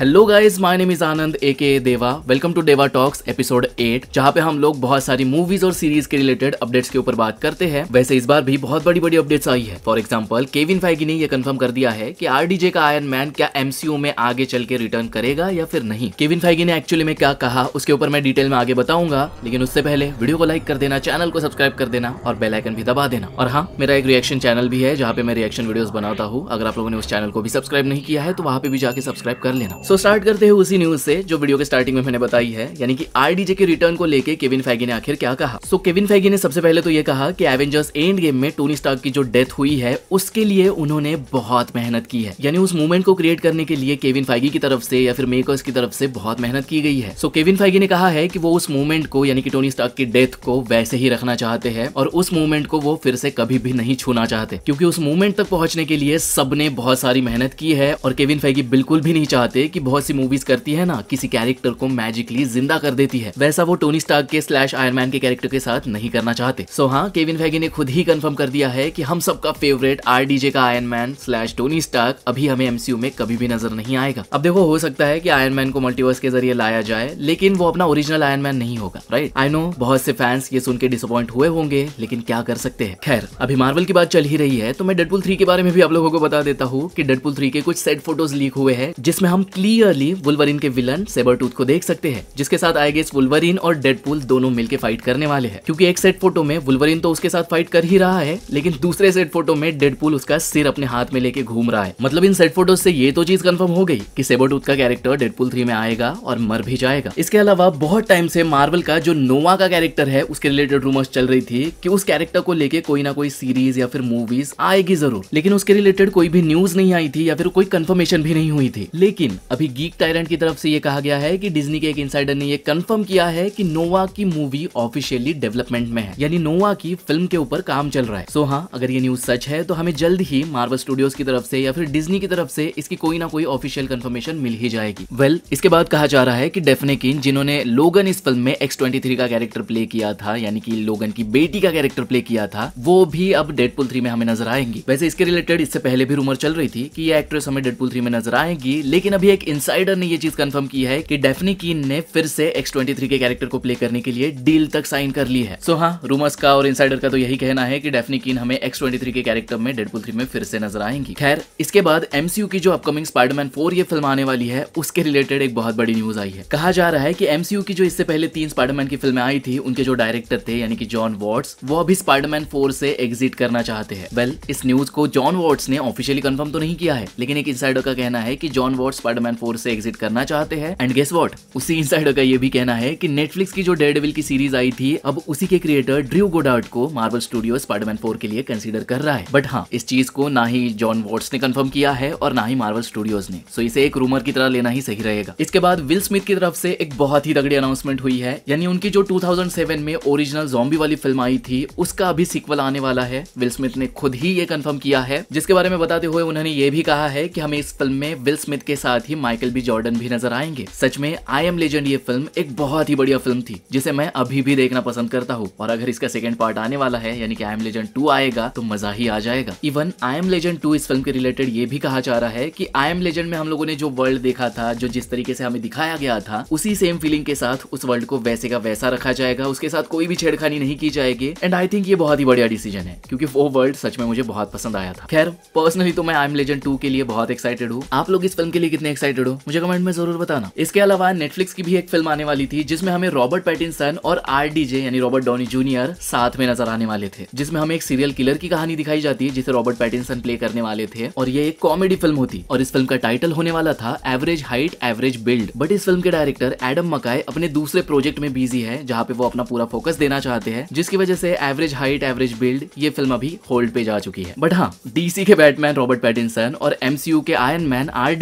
hello guys my name is Anand A K Deva welcome to Deva talks episode eight जहाँ पे हम लोग बहुत सारी मूवीज और सीरीज के रिलेटेड अपडेट्स के ऊपर बात करते हैं वैसे इस बार भी बहुत बड़ी बड़ी अपडेट्स आई है फॉर एग्जांपल केविन फाइगी ने यह कंफर्म कर दिया है कि आरडीजे का आयरन मैन क्या एम में आगे चल के रिटर्न करेगा या फिर नहीं केविन फाइगी ने एक्चुअली में क्या कहा उसके ऊपर मैं डिटेल में आगे बताऊंगा लेकिन उससे पहले वीडियो को लाइक कर देना चैनल को सब्सक्राइब कर देना और बेलाइकन भी दबा देना और हाँ मेरा एक रिएक्शन चैनल भी है जहाँ पे मैं रिएक्शन वीडियो बनाता हूँ अगर आप लोगों ने उस चैनल को भी सब्सक्राइब नहीं किया है तो वहाँ पे भी जाके सब्सक्राइब कर लेना सो so, स्टार्ट करते हैं उसी न्यूज से जो वीडियो के स्टार्टिंग में मैंने बताई है यानी कि आरडीजे के रिटर्न को लेके केविन फैगी ने आखिर क्या कहा सो केविन फैगी ने सबसे पहले तो ये कहा कि एवेंजर्स एंड गेम में टोनी स्टार्क की जो डेथ हुई है उसके लिए उन्होंने बहुत मेहनत की है यानी उस मूवमेंट को क्रिएट करने के लिए केविन फैगी की तरफ से या फिर मेकर्स की तरफ से बहुत मेहनत की गई है सो केविन फैगी ने कहा है कि वो उस मूवमेंट को यानी कि टोनी स्टार्क की डेथ को वैसे ही रखना चाहते हैं और उस मूवमेंट को वो फिर से कभी भी नहीं छूना चाहते क्योंकि उस मूवमेंट तक पहुंचने के लिए सबने बहुत सारी मेहनत की है और केविन फैगी बिल्कुल भी नहीं चाहते कि की बहुत सी मूवीज करती है ना किसी कैरेक्टर को मैजिकली जिंदा कर देती है वैसा वो टोनी स्टार्क के स्लैश मैन के कैरेक्टर के साथ नहीं करना चाहते सो हाँ केविन फैगी ने खुद ही कंफर्म कर दिया है कि हम सबका फेवरेट आरडीजे का मैन स्लैश टोनी स्टार्क अभी हमें एमसीयू में कभी भी नजर नहीं आएगा अब देखो हो सकता है की मैन को मल्टीवर्स के जरिए लाया जाए लेकिन वो अपना ओरिजिनल मैन नहीं होगा राइट आई नो बहुत से फैंस ये सुन के डिसअपॉइंट हुए होंगे लेकिन क्या कर सकते हैं खैर अभी मार्वल की बात चल ही रही है तो मैं डेडपुल थ्री के बारे में भी आप लोगों को बता देता हूँ की डेडपुल थ्री के कुछ सेट फोटोज लीक हुए हैं जिसमें हम क्लियरली वुलवरिन के विलन सेबर टूथ को देख सकते हैं जिसके साथ आई गेस वुलवरिन और डेडपुल दोनों मिलकर फाइट करने वाले हैं क्योंकि एक सेट फोटो में वुलवरिन तो उसके साथ फाइट कर ही रहा है लेकिन दूसरे सेट फोटो में डेडपुल उसका सिर अपने हाथ में लेके घूम रहा है मतलब इन सेट फोटो से ये तो चीज कंफर्म हो गई कि सेबर टूथ का कैरेक्टर डेडपुल थ्री में आएगा और मर भी जाएगा इसके अलावा बहुत टाइम से मार्वल का जो नोवा का कैरेक्टर है उसके रिलेटेड रूमर्स चल रही थी कि उस कैरेक्टर को लेके कोई ना कोई सीरीज या फिर मूवीज आएगी जरूर लेकिन उसके रिलेटेड कोई भी न्यूज नहीं आई थी या फिर कोई कंफर्मेशन भी नहीं हुई थी लेकिन अभी गीक टायरेंट की तरफ से ये कहा गया है कि डिज्नी के एक इंसाइडर ने ये कंफर्म किया है कि नोवा की मूवी ऑफिशियली डेवलपमेंट में है यानी नोवा की फिल्म के ऊपर काम चल रहा है सो हाँ अगर ये न्यूज सच है तो हमें जल्द ही मार्वल स्टूडियोज की तरफ से या फिर डिज्नी की तरफ से इसकी कोई ना कोई ऑफिशियल कंफर्मेशन मिल ही जाएगी वेल well, इसके बाद कहा जा रहा है कि डेफनेकिन जिन्होंने लोगन इस फिल्म में एक्स का कैरेक्टर प्ले किया था यानी कि लोगन की बेटी का कैरेक्टर प्ले किया था वो भी अब डेडपुल थ्री में हमें नजर आएंगी वैसे इसके रिलेटेड इससे पहले भी रूमर चल रही थी कि ये एक्ट्रेस हमें डेडपुल थ्री में नजर आएंगी लेकिन अभी एक इनसाइडर ने ये चीज कंफर्म की है कि डेफनी कीन ने फिर से एक्स के कैरेक्टर को प्ले करने के लिए डील तक साइन कर ली है सो so, हाँ रूमर्स का और इनसाइडर का तो यही कहना है कि डेफनी कीन हमें एक्स के कैरेक्टर में डेडपुल थ्री में फिर से नजर आएंगी खैर इसके बाद एमसीयू की जो अपकमिंग स्पाइडरमैन फोर ये फिल्म आने वाली है उसके रिलेटेड एक बहुत बड़ी न्यूज आई है कहा जा रहा है कि एमसीयू की जो इससे पहले तीन स्पाइडरमैन की फिल्में आई थी उनके जो डायरेक्टर थे यानी कि जॉन वॉट्स वो अभी स्पाइडरमैन फोर से एग्जिट करना चाहते हैं वेल इस न्यूज को जॉन वॉट्स ने ऑफिशियली कंफर्म तो नहीं किया है लेकिन एक इंसाइडर का कहना है कि John Watts Spiderman Spiderman four से एग्जिट करना चाहते हैं एंड गेस वॉट उसी इन का ये भी कहना है की नेटफ्लिक्स की जो डेड की सीरीज आई थी अब उसी के क्रिएटर ड्रू गोडार्ट को मार्बल स्टूडियो स्पाइडरमैन फोर के लिए कंसिडर कर रहा है बट हाँ इस चीज को ना ही जॉन वॉट्स ने कंफर्म किया है और ना ही मार्बल स्टूडियोज ने सो इसे एक रूमर की तरह लेना ही सही रहेगा इसके बाद विल स्मिथ की तरफ से एक बहुत ही तगड़ी अनाउंसमेंट हुई है यानी उनकी जो 2007 में ओरिजिनल जॉम्बी वाली फिल्म आई थी उसका अभी सिक्वल आने वाला है विल स्मिथ ने खुद ही ये कंफर्म किया है जिसके बारे में बताते हुए उन्होंने ये भी कहा है कि हमें इस फिल्म में विल स्मिथ के साथ ही माइकल बी जॉर्डन भी नजर आएंगे सच में आई एम लेजेंड ये फिल्म एक बहुत ही बढ़िया फिल्म थी जिसे मैं अभी भी देखना पसंद करता हूँ और अगर इसका सेकेंड पार्ट आने वाला है यानी कि आई एम लेजेंड टू आएगा तो मजा ही आ जाएगा even I Am Legend two इस फिल्म के रिलेटेड ये भी कहा जा रहा है की आई एम लेजेंड में हम लोगों ने जो वर्ल्ड देखा था जो जिस तरीके से हमें दिखाया गया था उसी सेम फीलिंग के साथ उस वर्ल्ड को वैसे का वैसा रखा जाएगा उसके साथ कोई भी छेड़खानी नहीं की जाएगी एंड आई थिंक ये बहुत ही बढ़िया डिसीजन है क्योंकि वो वर्ल्ड सच में मुझे बहुत पसंद आया था खैर पर्सनली तो मैं आई एम लेजेंड टू के लिए बहुत एक्साइटेड हूँ आप लोग इस फिल्म के लिए कितने एक्साइटेड एक्साइटेड हो मुझे कमेंट में जरूर बताना इसके अलावा नेटफ्लिक्स की भी एक फिल्म आने वाली थी जिसमें हमें रॉबर्ट पैटिनसन और आर डीजे यानी रॉबर्ट डॉनी जूनियर साथ में नजर आने वाले थे जिसमें हमें एक सीरियल किलर की कहानी दिखाई जाती है जिसे रॉबर्ट पैटिनसन प्ले करने वाले थे और ये एक कॉमेडी फिल्म होती और इस फिल्म का टाइटल होने वाला था average height average build but इस फिल्म के डायरेक्टर एडम मकाय अपने दूसरे प्रोजेक्ट में बिजी है जहाँ पे वो अपना पूरा फोकस देना चाहते हैं जिसकी वजह से एवरेज हाइट एवरेज बिल्ड ये फिल्म अभी होल्ड पे जा चुकी है बट हाँ डीसी के बैटमैन रॉबर्ट पैटिनसन और एमसीयू के आयन मैन आर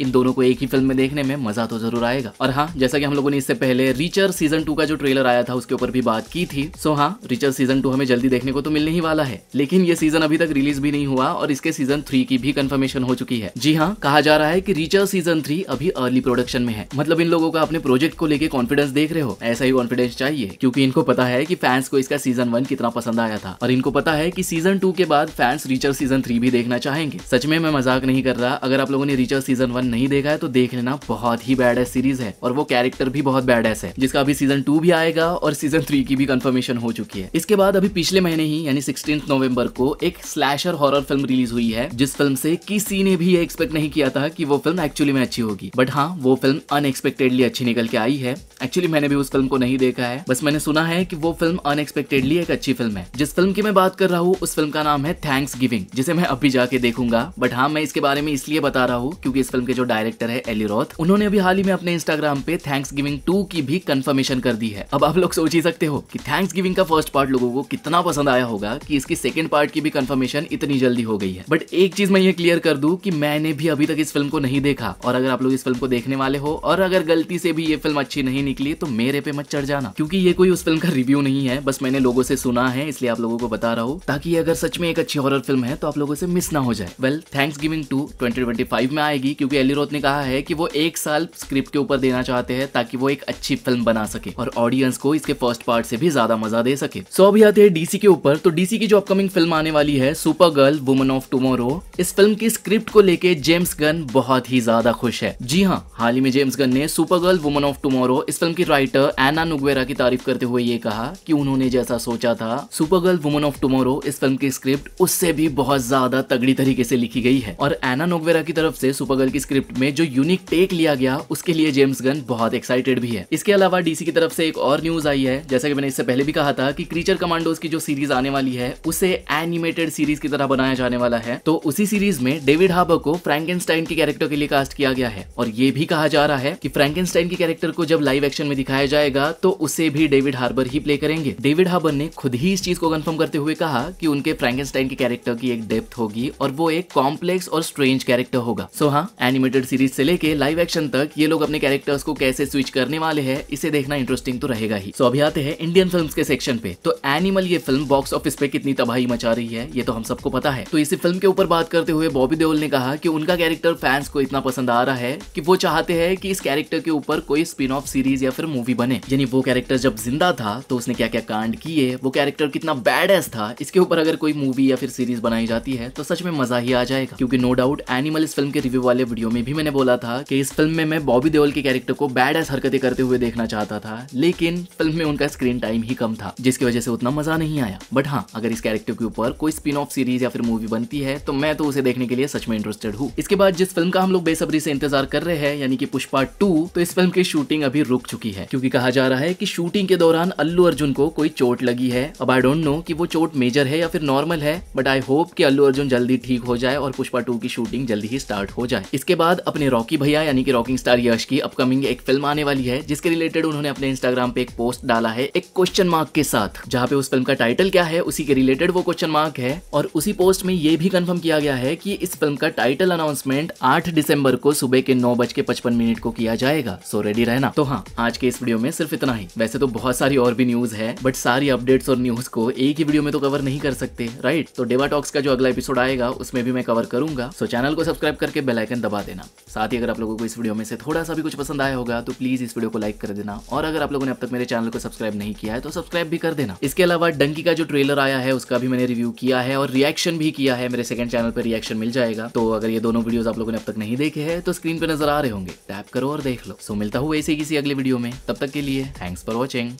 इन दोनों दोनों को एक ही फिल्म में देखने में मजा तो जरूर आएगा और हाँ जैसा कि हम लोगों ने इससे पहले रिचर सीजन टू का जो ट्रेलर आया था उसके ऊपर भी बात की थी सो हाँ रिचर सीजन टू हमें जल्दी देखने को तो मिलने ही वाला है लेकिन ये सीजन अभी तक रिलीज भी नहीं हुआ और इसके सीजन थ्री की भी कंफर्मेशन हो चुकी है जी हाँ कहा जा रहा है की रिचर सीजन थ्री अभी अर्ली प्रोडक्शन में है मतलब इन लोगों का अपने प्रोजेक्ट को लेकर कॉन्फिडेंस देख रहे हो ऐसा ही कॉन्फिडेंस चाहिए क्योंकि इनको पता है की फैंस को इसका सीजन वन कितना पसंद आया था और इनको पता है की सीजन टू के बाद फैंस रिचर सीजन थ्री भी देखना चाहेंगे सच में मैं मजाक नहीं कर रहा अगर आप लोगों ने रिचर सीजन वन नहीं देखा है तो देख लेना बहुत ही बैड है सीरीज है और वो कैरेक्टर भी बहुत बैड है जिसका अभी सीजन टू भी आएगा और सीजन थ्री की भी कंफर्मेशन हो चुकी है इसके बाद अभी पिछले महीने ही यानी सिक्सटीन नवंबर को एक स्लैशर हॉरर फिल्म रिलीज हुई है जिस फिल्म से किसी ने भी एक्सपेक्ट नहीं किया था कि वो फिल्म एक्चुअली में अच्छी होगी बट हाँ वो फिल्म अनएक्सपेक्टेडली अच्छी निकल के आई है एक्चुअली मैंने भी उस फिल्म को नहीं देखा है बस मैंने सुना है कि वो फिल्म अनएक्सपेक्टेडली एक अच्छी फिल्म है जिस फिल्म की मैं बात कर रहा हूँ उस फिल्म का नाम है थैंक्स गिविंग जिसे मैं अभी जाके देखूंगा बट हाँ मैं इसके बारे में इसलिए बता रहा हूँ क्योंकि इस फिल्म के जो डायरेक्टर है एली रोथ उन्होंने अभी हाल ही में अपने इंस्टाग्राम पे थैंक्स गिविंग टू की भी कंफर्मेशन कर दी है अब आप लोग सोच ही सकते हो कि थैंक्स गिविंग का फर्स्ट पार्ट लोगों को कितना पसंद आया होगा कि इसकी सेकंड पार्ट की भी कंफर्मेशन इतनी जल्दी हो गई है बट एक चीज मैं ये क्लियर कर दू की मैंने भी अभी तक इस फिल्म को नहीं देखा और अगर आप लोग इस फिल्म को देखने वाले हो और अगर गलती से भी ये फिल्म अच्छी नहीं निकली तो मेरे पे मत चढ़ जाना क्योंकि ये कोई उस फिल्म का रिव्यू नहीं है बस मैंने लोगों से सुना है इसलिए आप लोगों को बता रहा हूँ ताकि अगर सच में एक अच्छी हॉरर फिल्म है तो आप लोगों से मिस ना हो जाए well Thanksgiving two twenty में आएगी क्योंकि एलिरो गहलोत ने कहा है कि वो एक साल स्क्रिप्ट के ऊपर देना चाहते हैं ताकि वो एक अच्छी फिल्म बना सके और ऑडियंस को इसके फर्स्ट पार्ट से भी ज्यादा मजा दे सके सो अभी आते हैं डीसी के ऊपर तो डीसी की जो अपकमिंग फिल्म आने वाली है Supergirl Woman of Tomorrow इस फिल्म की स्क्रिप्ट को लेके जेम्स गन बहुत ही ज्यादा खुश है जी हाँ हाल ही में जेम्स गन ने Supergirl Woman of Tomorrow इस फिल्म की राइटर एना नुगवेरा की तारीफ करते हुए ये कहा कि उन्होंने जैसा सोचा था Supergirl Woman of Tomorrow इस फिल्म की स्क्रिप्ट उससे भी बहुत ज्यादा तगड़ी तरीके से लिखी गई है और एना नोगवेरा की तरफ से सुपर गर्ल की स्क्रिप्ट में जो यूनिक टेक लिया गया उसके लिए जेम्स गन बहुत एक्साइटेड भी है इसके अलावा डीसी की तरफ से एक और न्यूज आई है जैसा कि मैंने इससे पहले भी कहा था कि क्रीचर कमांडोज की जो सीरीज आने वाली है उसे एनिमेटेड सीरीज की तरह बनाया जाने वाला है तो उसी सीरीज में डेविड हार्बर को फ्रैंकनस्टाइन के कैरेक्टर के लिए कास्ट किया गया है और ये भी कहा जा रहा है कि फ्रैंकनस्टाइन के कैरेक्टर को जब लाइव एक्शन में दिखाया जाएगा तो उसे भी डेविड हार्बर ही प्ले करेंगे डेविड हार्बर ने खुद ही इस चीज को कंफर्म करते हुए कहा कि उनके फ्रैंकनस्टाइन के कैरेक्टर की एक डेप्थ होगी और वो एक कॉम्प्लेक्स और स्ट्रेंज कैरेक्टर होगा सो हाँ एनिमेटेड सीरीज से लेके लाइव एक्शन तक ये लोग अपने कैरेक्टर्स को कैसे स्विच करने वाले हैं इसे देखना इंटरेस्टिंग तो रहेगा ही सो अभी आते हैं इंडियन फिल्म के सेक्शन पे तो एनिमल ये फिल्म बॉक्स ऑफिस पे कितनी तबाही मचा रही है ये तो हम सबको पता है तो इसी फिल्म के ऊपर बात करते हुए बॉबी देओल ने कहा कि उनका कैरेक्टर फैंस को इतना पसंद आ रहा है कि वो चाहते हैं कि इस कैरेक्टर के ऊपर कोई स्पिन ऑफ सीरीज या फिर मूवी बने यानी वो कैरेक्टर जब जिंदा था तो उसने क्या क्या कांड किए वो कैरेक्टर कितना बैड एस था इसके ऊपर अगर कोई मूवी या फिर सीरीज बनाई जाती है तो सच में मजा ही आ जाएगा क्योंकि नो डाउट एनिमल इस फिल्म के रिव्यू वाले वीडियो में भी भी मैंने बोला था कि इस फिल्म में मैं बॉबी देओल के कैरेक्टर को बैड एस हरकतें करते हुए देखना चाहता था लेकिन फिल्म में उनका स्क्रीन टाइम ही कम था जिसकी वजह से उतना मजा नहीं आया बट हाँ अगर इस कैरेक्टर के ऊपर कोई स्पिन ऑफ सीरीज या फिर मूवी बनती है तो मैं तो उसे देखने के लिए सच में इंटरेस्टेड हूँ इसके बाद जिस फिल्म का हम लोग बेसब्री से इंतजार कर रहे हैं यानी कि पुष्पा टू तो इस फिल्म की शूटिंग अभी रुक चुकी है क्योंकि कहा जा रहा है कि शूटिंग के दौरान अल्लू अर्जुन को कोई चोट लगी है अब आई डोंट नो कि वो चोट मेजर है या फिर नॉर्मल है बट आई होप कि अल्लू अर्जुन जल्दी ठीक हो जाए और पुष्पा टू की शूटिंग जल्दी ही स्टार्ट हो जाए इसके बाद अपने रॉकी भैया यानी कि रॉकिंग स्टार यश की अपकमिंग एक फिल्म आने वाली है जिसके रिलेटेड उन्होंने अपने इंस्टाग्राम पे एक पोस्ट डाला है एक क्वेश्चन मार्क के साथ जहाँ पे उस फिल्म का टाइटल क्या है उसी के रिलेटेड वो क्वेश्चन मार्क है और उसी पोस्ट में ये भी कन्फर्म किया गया है की इस फिल्म का टाइटल अनाउंसमेंट आठ दिसंबर को सुबह के नौ बज के पचपन मिनट को किया जाएगा सो रेडी रहना तो हाँ आज के इस वीडियो में सिर्फ इतना ही वैसे तो बहुत सारी और भी न्यूज है बट सारी अपडेट्स और न्यूज को एक ही वीडियो में तो कवर नहीं कर सकते राइट तो डेवा टॉक्स का जो अगला एपिसोड आएगा उसमें भी मैं कवर करूंगा सो चैनल को सब्सक्राइब करके बेलाइकन दबा देना साथ ही अगर आप लोगों को इस वीडियो में से थोड़ा सा भी कुछ पसंद आया होगा तो प्लीज़ इस वीडियो को लाइक कर देना और अगर आप लोगों ने अब तक मेरे चैनल को सब्सक्राइब नहीं किया है तो सब्सक्राइब भी कर देना इसके अलावा डंकी का जो ट्रेलर आया है उसका भी मैंने रिव्यू किया है और रिएक्शन भी किया है मेरे सेकंड चैनल पर रिएक्शन मिल जाएगा तो अगर ये दोनों वीडियो आप लोगों ने अब तक नहीं देखे है तो स्क्रीन पर नजर आ रहे होंगे टैप करो और देख लो सो मिलता हूँ ऐसे किसी अगले वीडियो में तब तक के लिए थैंक्स फॉर वॉचिंग